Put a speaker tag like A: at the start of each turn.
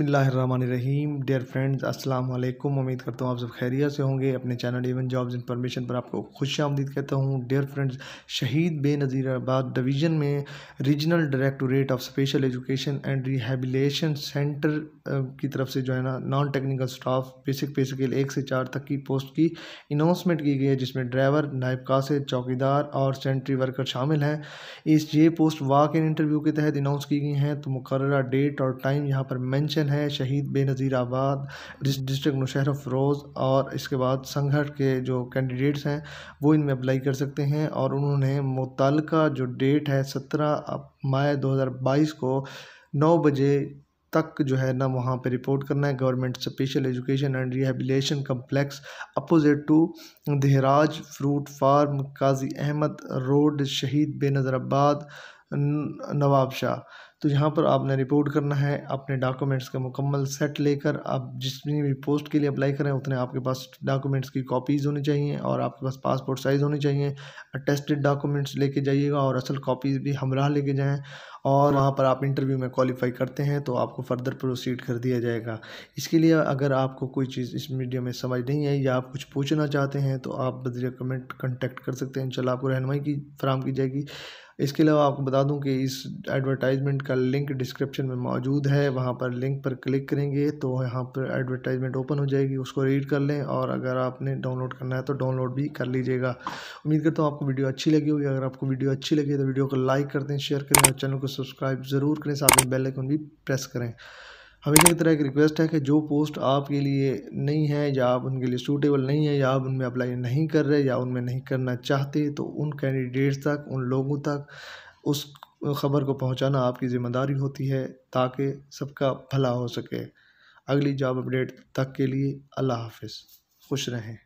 A: बसमीम dear friends अस्सलाम वालेकुम उम्मीद करता हूँ आप सब खैरियत से होंगे अपने चैनल इवन जॉब्स इंफॉर्मेशन पर आपको खुश आमदीद कहता हूँ dear friends Shaheed Benazirabad division में regional directorate of special education and rehabilitation centre की तरफ से जो है ना non technical staff basic pay scale एक से चार तक की पोस्ट की अनाउंसमेंट की गई है जिसमें ड्राइवर नायब कासिद चौकीदार और सेंट्री वर्कर शामिल हैं इस ये पोस्ट वाक इन इंटरव्यू के तहत इनाउंस की गई हैं तो मुकर डेट और टाइम यहाँ पर मैंशन डिवीज़न है शहीद बेनज़ीर आबाद डिस्ट्रिक्ट नौशहर फ़रोज़ और इसके बाद संघर्ष के जो कैंडिडेट्स हैं वो इनमें अप्लाई कर सकते हैं और उन्होंने मुतल जो डेट है सत्रह मई दो हज़ार बाईस को नौ बजे तक जो है ना वहाँ पे रिपोर्ट करना है government special education and rehabilitation complex opposite to देहराज fruit farm Qazi Ahmad road Shaheed Benazirabad नवाब शाह तो यहाँ पर आपने रिपोर्ट करना है अपने डॉक्यूमेंट्स का मुकम्मल सेट लेकर आप जितनी भी पोस्ट के लिए अप्लाई करें उतने आपके पास डॉक्यूमेंट्स की कॉपीज़ होनी चाहिए और आपके पास पासपोर्ट साइज़ होनी चाहिए अटेस्टेड डॉक्यूमेंट्स लेके जाइएगा और असल कॉपीज़ भी हमरा लेके जाएँ और वहाँ पर आप इंटरव्यू में क्वालिफाई करते हैं तो आपको फर्दर प्रोसीड कर दिया जाएगा इसके लिए अगर आपको कोई चीज़ इस मीडिया में समझ नहीं आई या आप कुछ पूछना चाहते हैं तो आप बदले कमेंट कंटेक्ट कर सकते हैं चल आपको रहनमई की फ्राहम की जाएगी इसके अलावा आपको बता दूं कि इस एडवर्टाइजमेंट का लिंक डिस्क्रिप्शन में मौजूद है वहाँ पर लिंक पर क्लिक करेंगे तो यहाँ पर एडवर्टाइजमेंट ओपन हो जाएगी उसको रीड कर लें और अगर आपने डाउनलोड करना है तो डाउनलोड भी कर लीजिएगा उम्मीद करता हूँ आपको वीडियो अच्छी लगी होगी अगर आपको वीडियो अच्छी लगी तो वीडियो को लाइक कर दें शेयर करें और चैनल को सब्सक्राइब ज़रूर करें साथ में बेलैकन भी प्रेस करें हमेशा की तरह एक रिक्वेस्ट है कि जो पोस्ट आपके लिए नहीं है या आप उनके लिए सूटेबल नहीं है या आप उनमें अप्लाई नहीं कर रहे या उनमें नहीं करना चाहते तो उन कैंडिडेट्स तक उन लोगों तक उस खबर को पहुंचाना आपकी ज़िम्मेदारी होती है ताकि सबका भला हो सके अगली जॉब अपडेट तक के लिए अल्लाह हाफिज़ खुश रहें